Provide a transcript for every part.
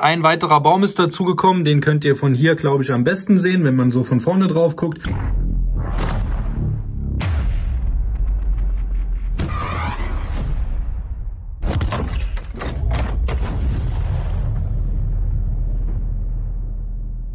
Ein weiterer Baum ist dazugekommen, den könnt ihr von hier, glaube ich, am besten sehen, wenn man so von vorne drauf guckt.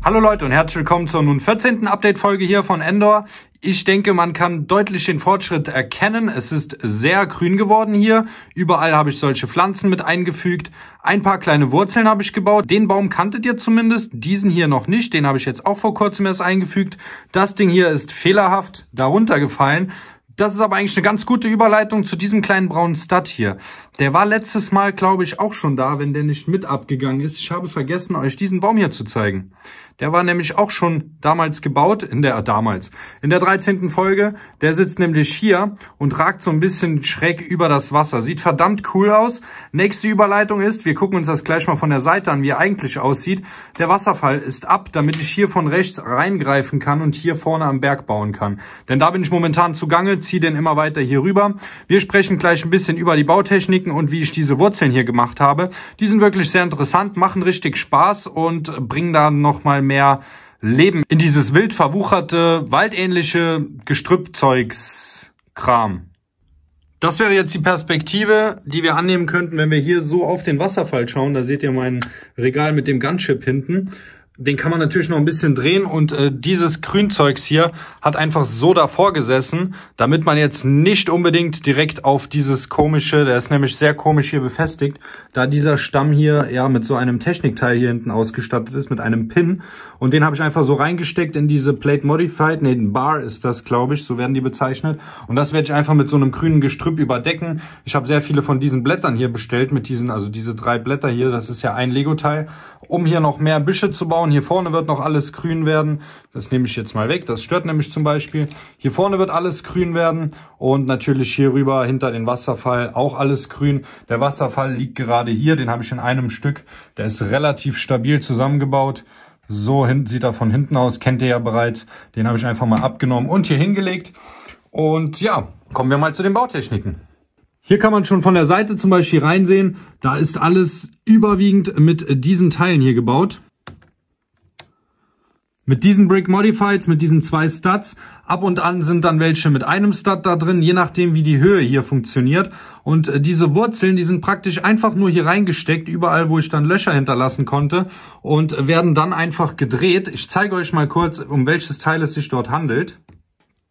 Hallo Leute und herzlich willkommen zur nun 14. Update-Folge hier von Endor. Ich denke, man kann deutlich den Fortschritt erkennen. Es ist sehr grün geworden hier. Überall habe ich solche Pflanzen mit eingefügt. Ein paar kleine Wurzeln habe ich gebaut. Den Baum kanntet ihr zumindest, diesen hier noch nicht. Den habe ich jetzt auch vor kurzem erst eingefügt. Das Ding hier ist fehlerhaft darunter gefallen. Das ist aber eigentlich eine ganz gute Überleitung zu diesem kleinen braunen Stud hier. Der war letztes Mal, glaube ich, auch schon da, wenn der nicht mit abgegangen ist. Ich habe vergessen, euch diesen Baum hier zu zeigen. Der war nämlich auch schon damals gebaut, in der, damals, in der 13. Folge. Der sitzt nämlich hier und ragt so ein bisschen schräg über das Wasser. Sieht verdammt cool aus. Nächste Überleitung ist, wir gucken uns das gleich mal von der Seite an, wie er eigentlich aussieht. Der Wasserfall ist ab, damit ich hier von rechts reingreifen kann und hier vorne am Berg bauen kann. Denn da bin ich momentan zugange, ziehe den immer weiter hier rüber. Wir sprechen gleich ein bisschen über die Bautechniken und wie ich diese Wurzeln hier gemacht habe. Die sind wirklich sehr interessant, machen richtig Spaß und bringen da nochmal mehr Leben in dieses wild verwucherte, waldähnliche Gestrüppzeugskram. Das wäre jetzt die Perspektive, die wir annehmen könnten, wenn wir hier so auf den Wasserfall schauen. Da seht ihr mein Regal mit dem Gunship hinten den kann man natürlich noch ein bisschen drehen und äh, dieses Grünzeugs hier hat einfach so davor gesessen, damit man jetzt nicht unbedingt direkt auf dieses komische, der ist nämlich sehr komisch hier befestigt, da dieser Stamm hier ja mit so einem Technikteil hier hinten ausgestattet ist, mit einem Pin und den habe ich einfach so reingesteckt in diese Plate Modified, ne, Bar ist das glaube ich, so werden die bezeichnet und das werde ich einfach mit so einem grünen Gestrüpp überdecken. Ich habe sehr viele von diesen Blättern hier bestellt, mit diesen, also diese drei Blätter hier, das ist ja ein Lego-Teil, um hier noch mehr Büsche zu bauen, schauen, hier vorne wird noch alles grün werden. Das nehme ich jetzt mal weg, das stört nämlich zum Beispiel. Hier vorne wird alles grün werden und natürlich hier rüber hinter den Wasserfall auch alles grün. Der Wasserfall liegt gerade hier, den habe ich in einem Stück. Der ist relativ stabil zusammengebaut. So sieht er von hinten aus, kennt ihr ja bereits. Den habe ich einfach mal abgenommen und hier hingelegt. Und ja, kommen wir mal zu den Bautechniken. Hier kann man schon von der Seite zum Beispiel reinsehen, da ist alles überwiegend mit diesen Teilen hier gebaut. Mit diesen Brick Modifieds, mit diesen zwei Studs, ab und an sind dann welche mit einem Stud da drin, je nachdem wie die Höhe hier funktioniert. Und äh, diese Wurzeln, die sind praktisch einfach nur hier reingesteckt, überall wo ich dann Löcher hinterlassen konnte und werden dann einfach gedreht. Ich zeige euch mal kurz, um welches Teil es sich dort handelt.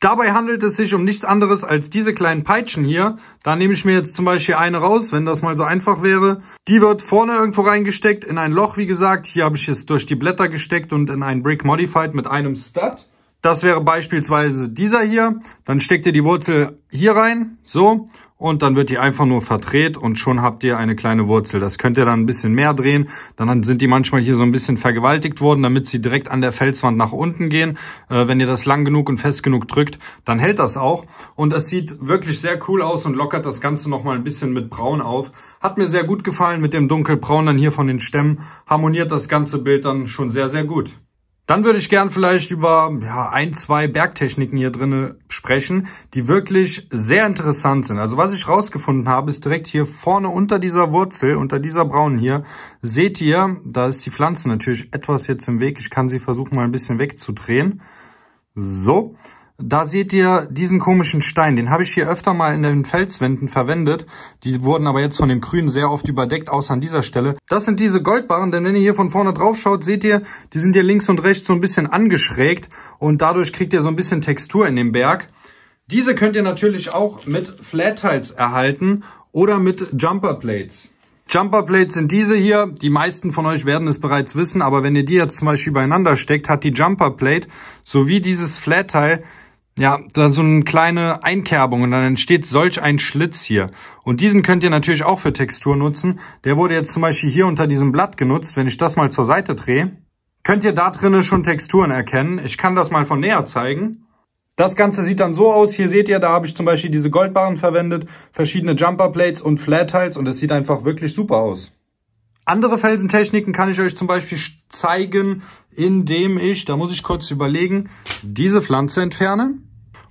Dabei handelt es sich um nichts anderes als diese kleinen Peitschen hier. Da nehme ich mir jetzt zum Beispiel eine raus, wenn das mal so einfach wäre. Die wird vorne irgendwo reingesteckt, in ein Loch wie gesagt. Hier habe ich es durch die Blätter gesteckt und in ein Brick Modified mit einem Stud. Das wäre beispielsweise dieser hier. Dann steckt ihr die Wurzel hier rein, so und dann wird die einfach nur verdreht und schon habt ihr eine kleine Wurzel. Das könnt ihr dann ein bisschen mehr drehen. Dann sind die manchmal hier so ein bisschen vergewaltigt worden, damit sie direkt an der Felswand nach unten gehen. Äh, wenn ihr das lang genug und fest genug drückt, dann hält das auch. Und das sieht wirklich sehr cool aus und lockert das Ganze nochmal ein bisschen mit Braun auf. Hat mir sehr gut gefallen mit dem dunkelbraun dann hier von den Stämmen. Harmoniert das ganze Bild dann schon sehr, sehr gut. Dann würde ich gern vielleicht über ja, ein, zwei Bergtechniken hier drin sprechen, die wirklich sehr interessant sind. Also was ich rausgefunden habe, ist direkt hier vorne unter dieser Wurzel, unter dieser braunen hier, seht ihr, da ist die Pflanze natürlich etwas jetzt im Weg. Ich kann sie versuchen mal ein bisschen wegzudrehen. So, da seht ihr diesen komischen Stein. Den habe ich hier öfter mal in den Felswänden verwendet. Die wurden aber jetzt von dem Grünen sehr oft überdeckt, außer an dieser Stelle. Das sind diese Goldbarren, denn wenn ihr hier von vorne drauf schaut, seht ihr, die sind hier links und rechts so ein bisschen angeschrägt. Und dadurch kriegt ihr so ein bisschen Textur in dem Berg. Diese könnt ihr natürlich auch mit Flat Tiles erhalten oder mit Jumper Plates. Jumper Plates sind diese hier. Die meisten von euch werden es bereits wissen, aber wenn ihr die jetzt zum Beispiel übereinander steckt, hat die Jumper Plate sowie dieses Flat Tile ja, dann so eine kleine Einkerbung und dann entsteht solch ein Schlitz hier. Und diesen könnt ihr natürlich auch für Textur nutzen. Der wurde jetzt zum Beispiel hier unter diesem Blatt genutzt. Wenn ich das mal zur Seite drehe, könnt ihr da drinnen schon Texturen erkennen. Ich kann das mal von näher zeigen. Das Ganze sieht dann so aus. Hier seht ihr, da habe ich zum Beispiel diese Goldbarren verwendet, verschiedene Jumperplates und Flat Tiles und es sieht einfach wirklich super aus. Andere Felsentechniken kann ich euch zum Beispiel zeigen, indem ich, da muss ich kurz überlegen, diese Pflanze entferne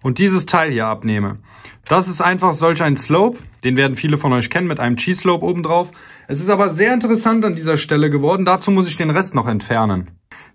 und dieses Teil hier abnehme. Das ist einfach solch ein Slope. Den werden viele von euch kennen mit einem Cheese Slope obendrauf. Es ist aber sehr interessant an dieser Stelle geworden. Dazu muss ich den Rest noch entfernen.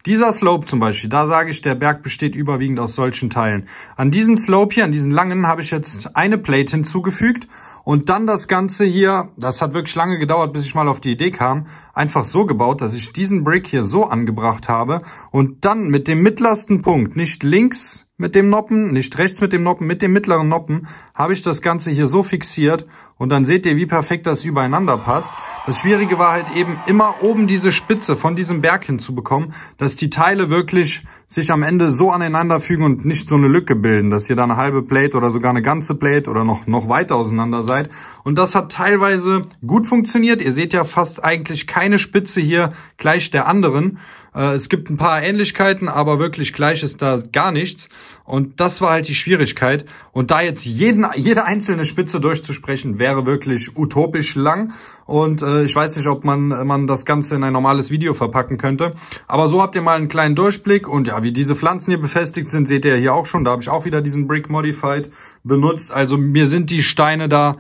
Dieser Slope zum Beispiel, da sage ich, der Berg besteht überwiegend aus solchen Teilen. An diesen Slope hier, an diesen langen, habe ich jetzt eine Plate hinzugefügt und dann das Ganze hier, das hat wirklich lange gedauert, bis ich mal auf die Idee kam, einfach so gebaut, dass ich diesen Brick hier so angebracht habe und dann mit dem mittlersten Punkt nicht links mit dem Noppen, nicht rechts mit dem Noppen, mit dem mittleren Noppen habe ich das Ganze hier so fixiert und dann seht ihr, wie perfekt das übereinander passt. Das Schwierige war halt eben immer oben diese Spitze von diesem Berg hinzubekommen, dass die Teile wirklich sich am Ende so aneinander fügen und nicht so eine Lücke bilden, dass ihr da eine halbe Plate oder sogar eine ganze Plate oder noch, noch weiter auseinander seid. Und das hat teilweise gut funktioniert. Ihr seht ja fast eigentlich keine Spitze hier gleich der anderen. Äh, es gibt ein paar Ähnlichkeiten, aber wirklich gleich ist da gar nichts. Und das war halt die Schwierigkeit. Und da jetzt jeden, jede einzelne Spitze durchzusprechen, wäre wirklich utopisch lang. Und äh, ich weiß nicht, ob man, man das Ganze in ein normales Video verpacken könnte. Aber so habt ihr mal einen kleinen Durchblick. Und ja, wie diese Pflanzen hier befestigt sind, seht ihr hier auch schon. Da habe ich auch wieder diesen Brick Modified benutzt. Also mir sind die Steine da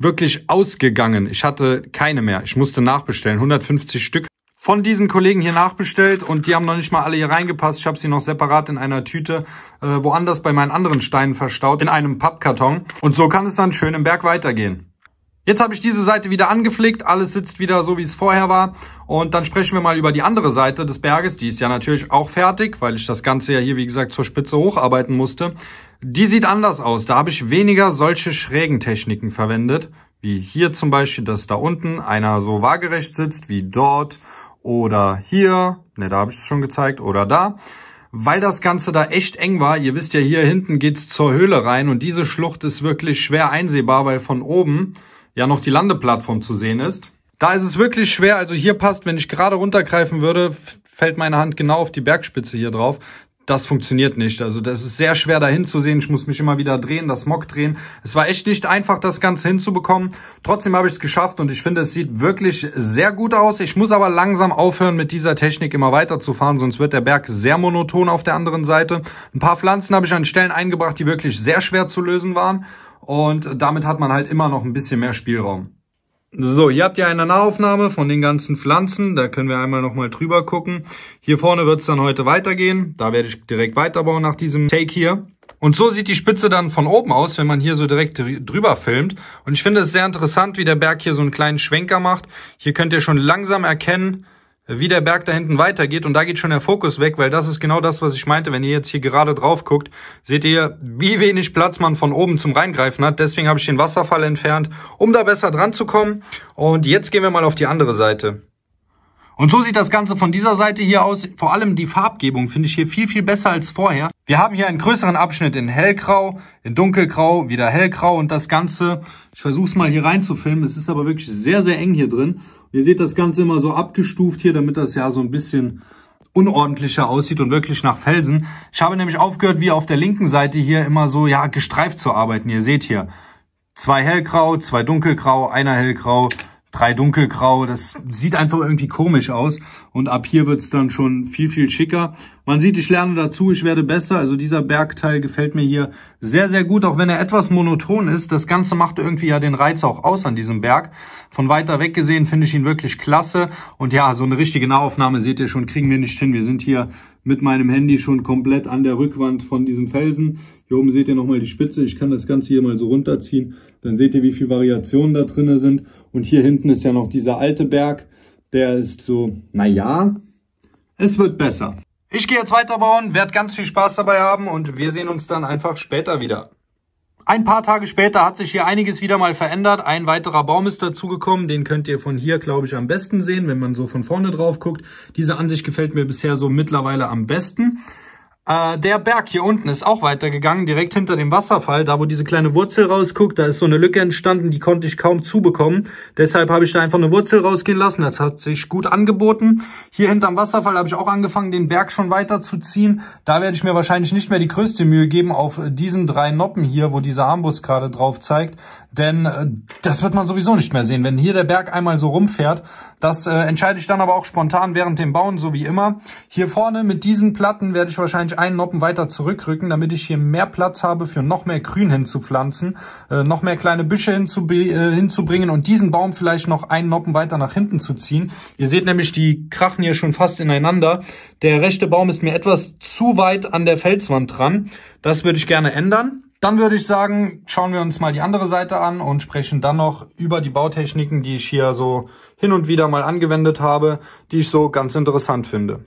wirklich ausgegangen. Ich hatte keine mehr. Ich musste nachbestellen. 150 Stück von diesen Kollegen hier nachbestellt und die haben noch nicht mal alle hier reingepasst. Ich habe sie noch separat in einer Tüte äh, woanders bei meinen anderen Steinen verstaut, in einem Pappkarton. Und so kann es dann schön im Berg weitergehen. Jetzt habe ich diese Seite wieder angepflegt, alles sitzt wieder so, wie es vorher war. Und dann sprechen wir mal über die andere Seite des Berges. Die ist ja natürlich auch fertig, weil ich das Ganze ja hier, wie gesagt, zur Spitze hocharbeiten musste. Die sieht anders aus. Da habe ich weniger solche schrägen Techniken verwendet, wie hier zum Beispiel, dass da unten einer so waagerecht sitzt, wie dort oder hier, ne, da habe ich es schon gezeigt, oder da. Weil das Ganze da echt eng war, ihr wisst ja, hier hinten geht's zur Höhle rein und diese Schlucht ist wirklich schwer einsehbar, weil von oben ja noch die Landeplattform zu sehen ist. Da ist es wirklich schwer, also hier passt, wenn ich gerade runtergreifen würde, fällt meine Hand genau auf die Bergspitze hier drauf das funktioniert nicht. Also das ist sehr schwer dahin zu sehen. Ich muss mich immer wieder drehen, das Mock drehen. Es war echt nicht einfach, das Ganze hinzubekommen. Trotzdem habe ich es geschafft und ich finde, es sieht wirklich sehr gut aus. Ich muss aber langsam aufhören, mit dieser Technik immer weiterzufahren, sonst wird der Berg sehr monoton auf der anderen Seite. Ein paar Pflanzen habe ich an Stellen eingebracht, die wirklich sehr schwer zu lösen waren. Und damit hat man halt immer noch ein bisschen mehr Spielraum. So, ihr habt ja eine Nahaufnahme von den ganzen Pflanzen. Da können wir einmal nochmal drüber gucken. Hier vorne wird es dann heute weitergehen. Da werde ich direkt weiterbauen nach diesem Take hier. Und so sieht die Spitze dann von oben aus, wenn man hier so direkt drüber filmt. Und ich finde es sehr interessant, wie der Berg hier so einen kleinen Schwenker macht. Hier könnt ihr schon langsam erkennen, wie der Berg da hinten weitergeht. Und da geht schon der Fokus weg, weil das ist genau das, was ich meinte. Wenn ihr jetzt hier gerade drauf guckt, seht ihr, wie wenig Platz man von oben zum Reingreifen hat. Deswegen habe ich den Wasserfall entfernt, um da besser dran zu kommen. Und jetzt gehen wir mal auf die andere Seite. Und so sieht das Ganze von dieser Seite hier aus. Vor allem die Farbgebung finde ich hier viel, viel besser als vorher. Wir haben hier einen größeren Abschnitt in hellgrau, in dunkelgrau, wieder hellgrau und das Ganze, ich versuche es mal hier reinzufilmen, es ist aber wirklich sehr, sehr eng hier drin. Ihr seht das Ganze immer so abgestuft hier, damit das ja so ein bisschen unordentlicher aussieht und wirklich nach Felsen. Ich habe nämlich aufgehört, wie auf der linken Seite hier immer so, ja, gestreift zu arbeiten. Ihr seht hier, zwei hellgrau, zwei dunkelgrau, einer hellgrau, drei dunkelgrau. Das sieht einfach irgendwie komisch aus. Und ab hier wird's dann schon viel, viel schicker. Man sieht, ich lerne dazu, ich werde besser. Also dieser Bergteil gefällt mir hier sehr, sehr gut, auch wenn er etwas monoton ist. Das Ganze macht irgendwie ja den Reiz auch aus an diesem Berg. Von weiter weg gesehen finde ich ihn wirklich klasse. Und ja, so eine richtige Nahaufnahme seht ihr schon, kriegen wir nicht hin. Wir sind hier mit meinem Handy schon komplett an der Rückwand von diesem Felsen. Hier oben seht ihr nochmal die Spitze. Ich kann das Ganze hier mal so runterziehen. Dann seht ihr, wie viele Variationen da drin sind. Und hier hinten ist ja noch dieser alte Berg. Der ist so, naja, es wird besser. Ich gehe jetzt weiterbauen, werde ganz viel Spaß dabei haben und wir sehen uns dann einfach später wieder. Ein paar Tage später hat sich hier einiges wieder mal verändert. Ein weiterer Baum ist dazugekommen. Den könnt ihr von hier, glaube ich, am besten sehen, wenn man so von vorne drauf guckt. Diese Ansicht gefällt mir bisher so mittlerweile am besten. Äh, der Berg hier unten ist auch weitergegangen, direkt hinter dem Wasserfall, da wo diese kleine Wurzel rausguckt, da ist so eine Lücke entstanden, die konnte ich kaum zubekommen. Deshalb habe ich da einfach eine Wurzel rausgehen lassen, das hat sich gut angeboten. Hier hinterm Wasserfall habe ich auch angefangen, den Berg schon weiter zu ziehen. Da werde ich mir wahrscheinlich nicht mehr die größte Mühe geben auf diesen drei Noppen hier, wo dieser Armbus gerade drauf zeigt. Denn äh, das wird man sowieso nicht mehr sehen. Wenn hier der Berg einmal so rumfährt, das äh, entscheide ich dann aber auch spontan während dem Bauen, so wie immer. Hier vorne mit diesen Platten werde ich wahrscheinlich einen Noppen weiter zurückrücken, damit ich hier mehr Platz habe für noch mehr Grün hinzupflanzen, äh, noch mehr kleine Büsche hinzub äh, hinzubringen und diesen Baum vielleicht noch einen Noppen weiter nach hinten zu ziehen. Ihr seht nämlich, die krachen hier schon fast ineinander. Der rechte Baum ist mir etwas zu weit an der Felswand dran. Das würde ich gerne ändern. Dann würde ich sagen, schauen wir uns mal die andere Seite an und sprechen dann noch über die Bautechniken, die ich hier so hin und wieder mal angewendet habe, die ich so ganz interessant finde.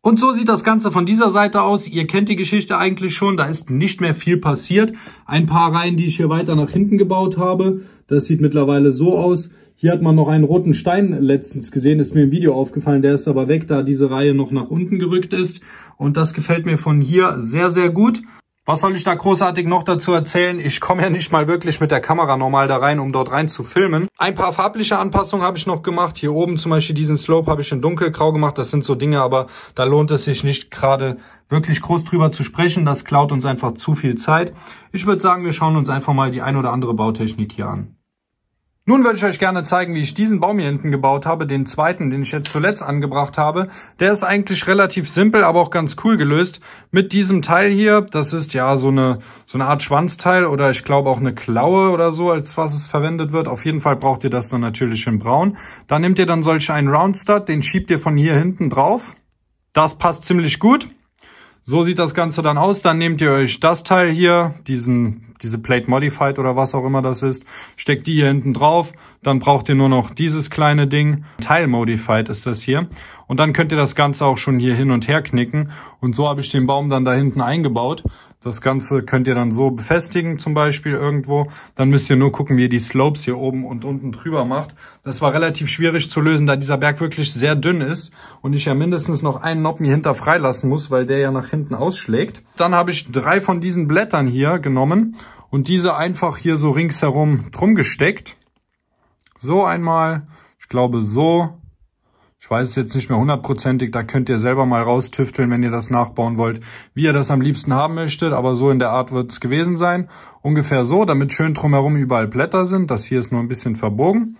Und so sieht das Ganze von dieser Seite aus. Ihr kennt die Geschichte eigentlich schon, da ist nicht mehr viel passiert. Ein paar Reihen, die ich hier weiter nach hinten gebaut habe, das sieht mittlerweile so aus. Hier hat man noch einen roten Stein letztens gesehen, ist mir im Video aufgefallen, der ist aber weg, da diese Reihe noch nach unten gerückt ist. Und das gefällt mir von hier sehr, sehr gut. Was soll ich da großartig noch dazu erzählen? Ich komme ja nicht mal wirklich mit der Kamera normal da rein, um dort rein zu filmen. Ein paar farbliche Anpassungen habe ich noch gemacht. Hier oben zum Beispiel diesen Slope habe ich in dunkelgrau gemacht. Das sind so Dinge, aber da lohnt es sich nicht gerade wirklich groß drüber zu sprechen. Das klaut uns einfach zu viel Zeit. Ich würde sagen, wir schauen uns einfach mal die ein oder andere Bautechnik hier an. Nun würde ich euch gerne zeigen, wie ich diesen Baum hier hinten gebaut habe, den zweiten, den ich jetzt zuletzt angebracht habe. Der ist eigentlich relativ simpel, aber auch ganz cool gelöst. Mit diesem Teil hier, das ist ja so eine, so eine Art Schwanzteil oder ich glaube auch eine Klaue oder so, als was es verwendet wird. Auf jeden Fall braucht ihr das dann natürlich in braun. Da nehmt ihr dann solch einen Roundstud, den schiebt ihr von hier hinten drauf. Das passt ziemlich gut. So sieht das Ganze dann aus. Dann nehmt ihr euch das Teil hier, diesen, diese Plate Modified oder was auch immer das ist, steckt die hier hinten drauf. Dann braucht ihr nur noch dieses kleine Ding. Teil Modified ist das hier. Und dann könnt ihr das Ganze auch schon hier hin und her knicken. Und so habe ich den Baum dann da hinten eingebaut. Das Ganze könnt ihr dann so befestigen, zum Beispiel irgendwo. Dann müsst ihr nur gucken, wie ihr die Slopes hier oben und unten drüber macht. Das war relativ schwierig zu lösen, da dieser Berg wirklich sehr dünn ist und ich ja mindestens noch einen Noppen hier hinter freilassen muss, weil der ja nach hinten ausschlägt. Dann habe ich drei von diesen Blättern hier genommen und diese einfach hier so ringsherum drum gesteckt. So einmal, ich glaube so, ich weiß es jetzt nicht mehr hundertprozentig, da könnt ihr selber mal raustüfteln, wenn ihr das nachbauen wollt, wie ihr das am liebsten haben möchtet, aber so in der Art wird es gewesen sein. Ungefähr so, damit schön drumherum überall Blätter sind. Das hier ist nur ein bisschen verbogen.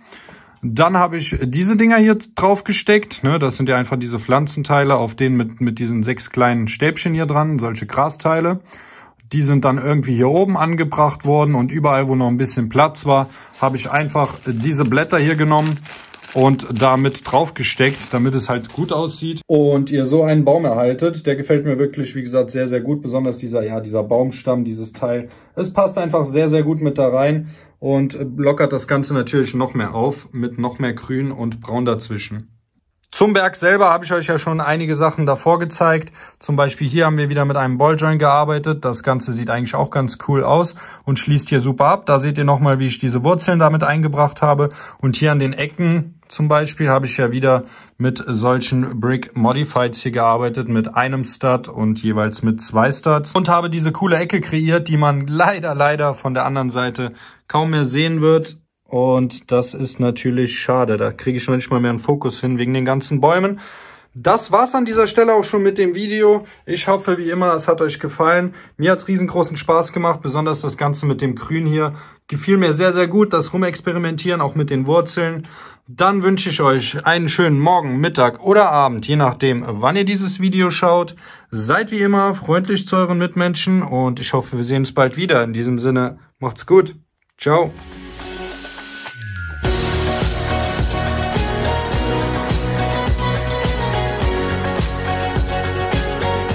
Dann habe ich diese Dinger hier drauf gesteckt. Ne, das sind ja einfach diese Pflanzenteile, auf denen mit, mit diesen sechs kleinen Stäbchen hier dran, solche Grasteile. Die sind dann irgendwie hier oben angebracht worden und überall, wo noch ein bisschen Platz war, habe ich einfach diese Blätter hier genommen und damit draufgesteckt, damit es halt gut aussieht. Und ihr so einen Baum erhaltet, der gefällt mir wirklich, wie gesagt, sehr, sehr gut. Besonders dieser, ja, dieser Baumstamm, dieses Teil. Es passt einfach sehr, sehr gut mit da rein und lockert das Ganze natürlich noch mehr auf mit noch mehr Grün und Braun dazwischen. Zum Berg selber habe ich euch ja schon einige Sachen davor gezeigt. Zum Beispiel hier haben wir wieder mit einem Balljoin gearbeitet. Das Ganze sieht eigentlich auch ganz cool aus und schließt hier super ab. Da seht ihr nochmal, wie ich diese Wurzeln damit eingebracht habe. Und hier an den Ecken zum Beispiel habe ich ja wieder mit solchen Brick Modifieds hier gearbeitet, mit einem Stud und jeweils mit zwei Studs und habe diese coole Ecke kreiert, die man leider, leider von der anderen Seite kaum mehr sehen wird. Und das ist natürlich schade. Da kriege ich noch nicht mal mehr einen Fokus hin wegen den ganzen Bäumen. Das war's an dieser Stelle auch schon mit dem Video. Ich hoffe, wie immer, es hat euch gefallen. Mir hat's riesengroßen Spaß gemacht, besonders das Ganze mit dem Grün hier. Gefiel mir sehr, sehr gut, das Rumexperimentieren, auch mit den Wurzeln. Dann wünsche ich euch einen schönen Morgen, Mittag oder Abend, je nachdem, wann ihr dieses Video schaut. Seid wie immer freundlich zu euren Mitmenschen und ich hoffe, wir sehen uns bald wieder. In diesem Sinne, macht's gut. Ciao.